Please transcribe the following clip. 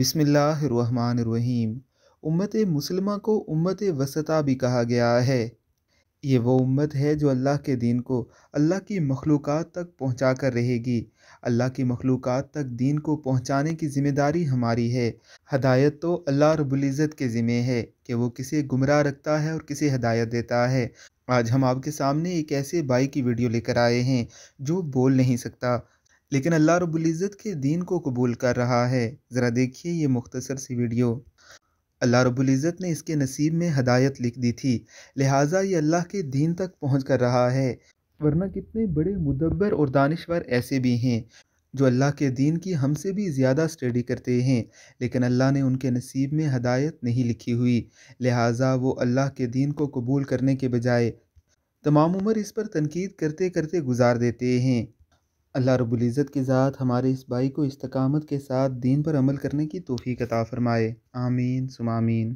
बिसमीम उम्मत मुसलमा को उम्मत वसता भी कहा गया है ये वो उम्मत है जो अल्लाह के दीन को अल्लाह की मखलूक तक पहुँचा कर रहेगी अल्लाह की मखलूक तक दीन को पहुँचाने की ज़िम्मेदारी हमारी है हदायत तो अल्लाह रबुल्ज़त के ज़िम्मे है कि वो किसे गुमराह रखता है और किसे हदायत देता है आज हम आपके सामने एक ऐसे बाई की वीडियो लेकर आए हैं जो बोल नहीं सकता लेकिन अल्लाह रब्ज़त के दीन को कबूल कर रहा है ज़रा देखिए ये मुख्तसर सी वीडियो अल्लाह रब्ज़त ने इसके नसीब में हदायत लिख दी थी लिहाजा ये अल्लाह के दीन तक पहुँच कर रहा है वरना कितने बड़े मुदब्बर और दानश्वर ऐसे भी हैं जो अल्लाह के दीन की हमसे भी ज़्यादा स्टडी करते हैं लेकिन अल्लाह ने उनके नसीब में हदायत नहीं लिखी हुई लिहाजा वो अल्लाह के दीन को कबूल करने के बजाय तमाम उम्र इस पर तनकीद करते करते गुजार देते हैं अल्लाह रबुल्ज़त की ज़ात हमारे इस भाई को इस्तकामत के साथ दीन पर अमल करने की तोफ़ी कता फ़रमाए आमीन सुमामीन